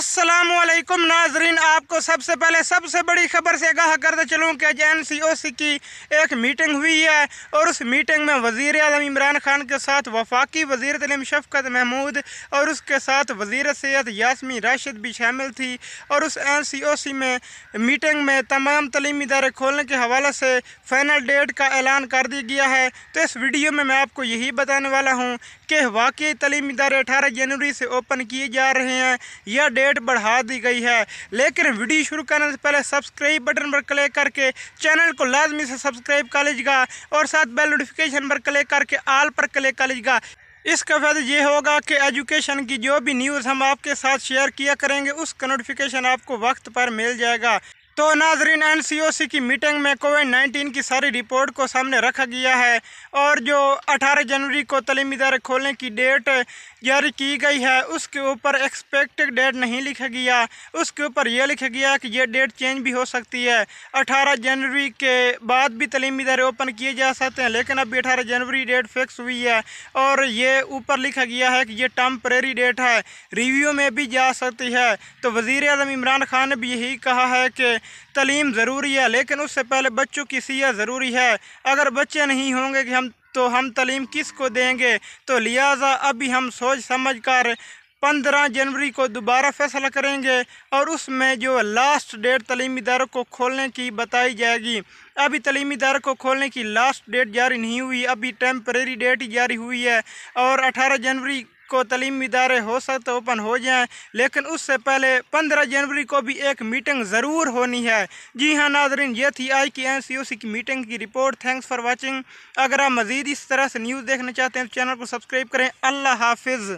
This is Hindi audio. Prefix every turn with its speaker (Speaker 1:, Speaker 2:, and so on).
Speaker 1: असलम नाजरीन आपको सबसे पहले सबसे बड़ी खबर से आगाह करते चलूँ कि आज एन सी ओ सी की एक मीटिंग हुई है और उस मीटिंग में वज़ी अजम इमरान खान के साथ वफाकी वजीर तलीम शफकत महमूद और उसके साथ वजीर सेहत यासमी राशिद भी शामिल थी और उस एन सी ओ सी में मीटिंग में तमाम तलीमी इदारे खोलने के हवाले से फाइनल डेट का ऐलान कर दिया गया है तो इस वीडियो में मैं आपको यही बताने वाला हूँ कि वाकई तलीमी इदारे अठारह जनवरी से ओपन किए जा रहे हैं यह डेट रेट बढ़ा दी गई है लेकिन वीडियो शुरू करने से पहले सब्सक्राइब बटन पर क्लिक करके चैनल को लाजमी से सब्सक्राइब कर लीजिएगा और साथ बेल नोटिफिकेशन पर क्लिक करके आल पर क्लिक कर लीजिएगा इसका फायदा ये होगा कि एजुकेशन की जो भी न्यूज़ हम आपके साथ शेयर किया करेंगे उसका नोटिफिकेशन आपको वक्त पर मिल जाएगा तो नाजरीन एनसीओसी की मीटिंग में कोविड नाइन्टीन की सारी रिपोर्ट को सामने रखा गया है और जो 18 जनवरी को तलीमी इदारे खोलने की डेट जारी की गई है उसके ऊपर एक्सपेक्टेड डेट नहीं लिखा गया उसके ऊपर यह लिखा गया कि यह डेट चेंज भी हो सकती है 18 जनवरी के बाद भी तलीमी इदारे ओपन किए जा सकते हैं लेकिन अभी अठारह जनवरी डेट फिक्स हुई है और ये ऊपर लिखा गया है कि ये टम्परेरी डेट है रिव्यू में भी जा सकती है तो वज़ी अजम इमरान खान ने भी यही कहा है कि तलीम ज़रूरी है लेकिन उससे पहले बच्चों की सिया ज़रूरी है अगर बच्चे नहीं होंगे कि हम तो हम तलीम किस को देंगे तो लिहाजा अभी हम सोच समझ कर पंद्रह जनवरी को दोबारा फैसला करेंगे और उसमें जो लास्ट डेट तलीम इदारों को खोलने की बताई जाएगी अभी तलीमी इदारों को खोलने की लास्ट डेट जारी नहीं हुई अभी टेम्परेरी डेट ही जारी हुई है और 18 जनवरी को तलीमी इदारे हो सकते ओपन हो जाएँ लेकिन उससे पहले पंद्रह जनवरी को भी एक मीटिंग ज़रूर होनी है जी हाँ नाजरीन ये थी आई की एन सी ओ सी की मीटिंग की रिपोर्ट थैंक्स फॉर वॉचिंग अगर आप मज़ीद इस तरह से न्यूज़ देखना चाहते हैं तो चैनल को सब्सक्राइब करें अल्लाह हाफिज़